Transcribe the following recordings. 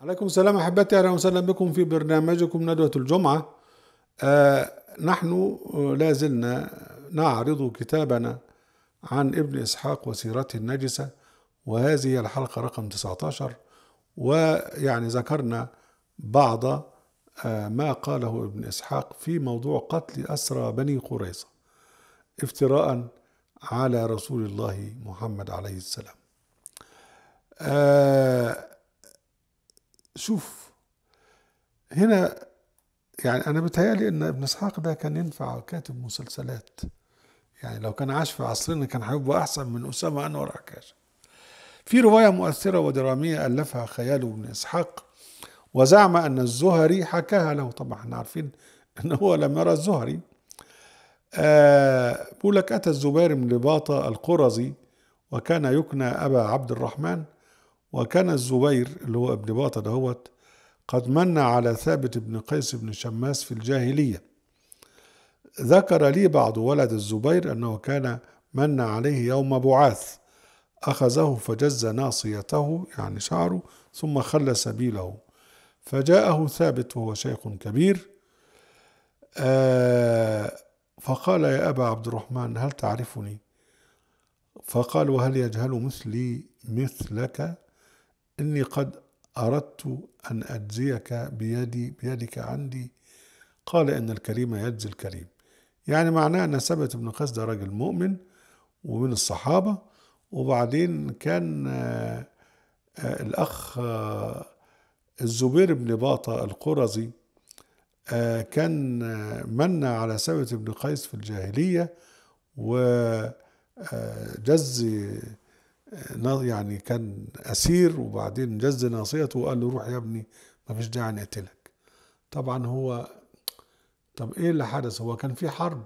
عليكم السلام احبتي اهلا وسهلا بكم في برنامجكم ندوه الجمعه آه نحن آه، لا زلنا نعرض كتابنا عن ابن اسحاق وسيرته النجسه وهذه الحلقه رقم 19 ويعني ذكرنا بعض آه ما قاله ابن اسحاق في موضوع قتل اسرى بني قريظه افتراء على رسول الله محمد عليه السلام آه شوف هنا يعني انا بتهيالي ان ابن اسحاق ده كان ينفع كاتب مسلسلات يعني لو كان عاش في عصرنا كان هيبقى احسن من اسامه انور عكاشه في روايه مؤثره ودراميه الفها خياله ابن اسحاق وزعم ان الزهري حكاها له طبعا احنا عارفين ان هو لم يرى الزهري آه بيقول لك اتى الزبير بن لباطه القرزي وكان يكنى ابا عبد الرحمن وكان الزبير اللي هو ابن باطة دهوت قد من على ثابت بن قيس بن شماس في الجاهلية ذكر لي بعض ولد الزبير أنه كان من عليه يوم بعاث أخذه فجز ناصيته يعني شعره ثم خلى سبيله فجاءه ثابت وهو شيخ كبير آه، فقال يا أبا عبد الرحمن هل تعرفني فقال وهل يجهل مثلي مثلك إني قد أردت أن أجزيك بيدي بيدك عندي قال إن الكريم يجزي الكريم يعني معناه أن ثابت بن قيس ده راجل مؤمن ومن الصحابة وبعدين كان آه، آه، الأخ آه، الزبير بن باطة القرزي كان من على ثابت بن قيس في الجاهلية وجز يعني كان أسير وبعدين جز ناصيته وقال له روح يا ابني ما فيش داعي نقتلك طبعا هو طب إيه اللي حدث هو كان في حرب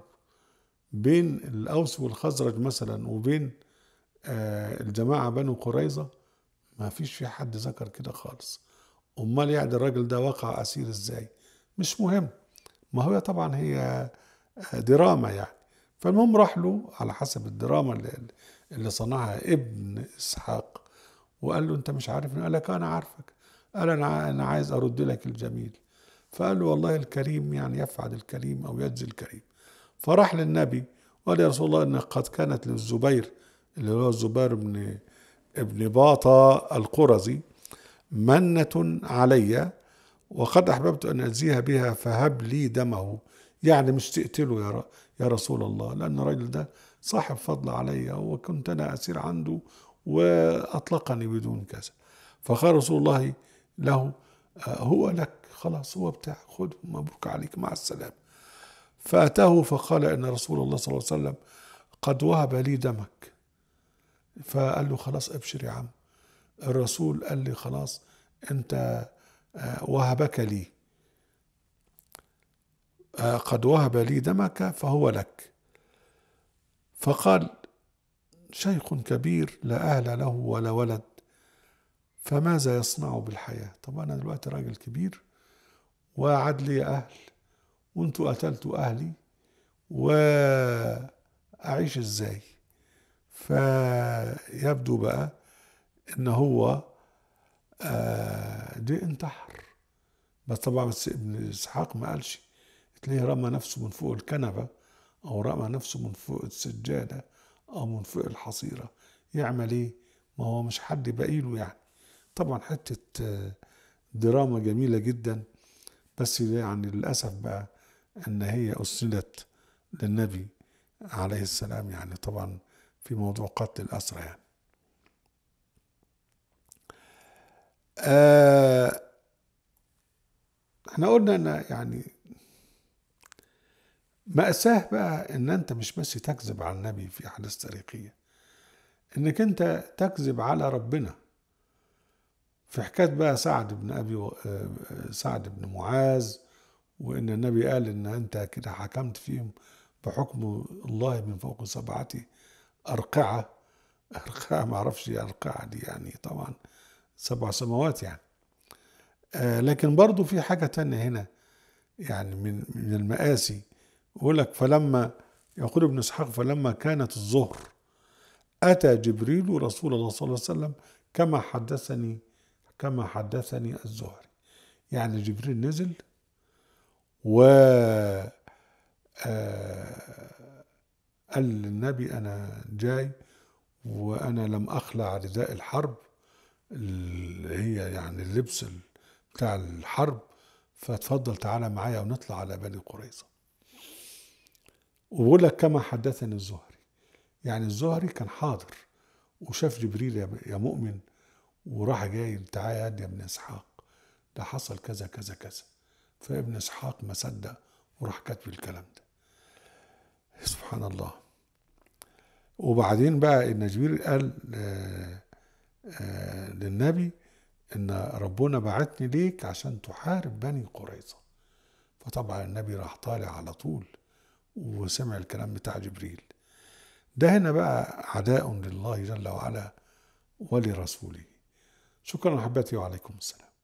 بين الأوس والخزرج مثلا وبين آه الجماعة بنو قريظة ما فيش في حد ذكر كده خالص أمال يعني الراجل ده وقع أسير إزاي مش مهم ما هو طبعا هي آه، دراما يعني فالمهم راح له على حسب الدراما اللي اللي صنعها ابن إسحاق وقال له أنت مش عارفني قال لك أنا عارفك قال أنا أنا عايز أرد لك الجميل فقال له والله الكريم يعني يفعل الكريم أو يجزي الكريم فراح للنبي وقال يا رسول الله إن قد كانت للزبير اللي هو الزبير بن ابن باطة القرزي منة علي وقد أحببت أن أجزيها بها فهب لي دمه يعني مش تقتله يا, يا رسول الله لأن الرجل ده صاحب فضل علي وكنت أنا أسير عنده وأطلقني بدون كذا فقال رسول الله له آه، هو لك خلاص هو بتاعك خده مبروك عليك مع السلامة فأتاه فقال إن رسول الله صلى الله عليه وسلم قد وهب لي دمك فقال له خلاص ابشر يا عم الرسول قال لي خلاص أنت آه، وهبك لي آه، قد وهب لي دمك فهو لك فقال شيخ كبير لا أهل له ولا ولد فماذا يصنع بالحياة طب أنا دلوقتي راجل كبير وعدلي لي أهل وانتوا قتلتوا أهلي وأعيش إزاي فيبدو بقى إن هو آه، دي انتحر بس طبعا بس ابن إسحاق ما قالش تلاقيه رمى نفسه من فوق الكنبة أو رمى نفسه من فوق السجادة أو من فوق الحصيرة يعمل إيه؟ ما هو مش حد بقيله يعني طبعا حتة آه، دراما جميلة جدا بس يعني للأسف بقى أن هي أسندت للنبي عليه السلام يعني طبعا في موضوع قتل الأسرى يعني آه احنا قلنا ان يعني مأساه بقى إن أنت مش بس تكذب على النبي في أحداث تاريخية إنك أنت تكذب على ربنا في حكاية بقى سعد بن أبي و... آه، سعد بن معاذ وإن النبي قال إن أنت كده حكمت فيهم بحكم الله من فوق سبعة أرقعة أرقعة معرفش أرقعة دي يعني طبعا سبع سماوات يعني آه لكن برضو في حاجة تانية هنا يعني من من المآسي يقول لك فلما يقول ابن اسحاق فلما كانت الظهر أتى جبريل رسول الله صلى الله عليه وسلم كما حدثني كما حدثني الزهري يعني جبريل نزل و آه، قال للنبي أنا جاي وأنا لم أخلع رداء الحرب اللي هي يعني اللبس بتاع الحرب فاتفضل تعالى معايا ونطلع على بني قريظه وبقول لك كما حدثني الزهري يعني الزهري كان حاضر وشاف جبريل يا مؤمن وراح جاي تعالى يا ابن اسحاق ده حصل كذا كذا كذا فابن اسحاق ما صدق وراح كاتب الكلام ده سبحان الله وبعدين بقى ان جبريل قال آآ آآ آه، للنبي ان ربنا بعتني ليك عشان تحارب بني قريظه فطبعا النبي راح طالع على طول وسمع الكلام بتاع جبريل ده هنا بقى عداء لله جل وعلا ولرسوله شكرا احبتي وعليكم السلام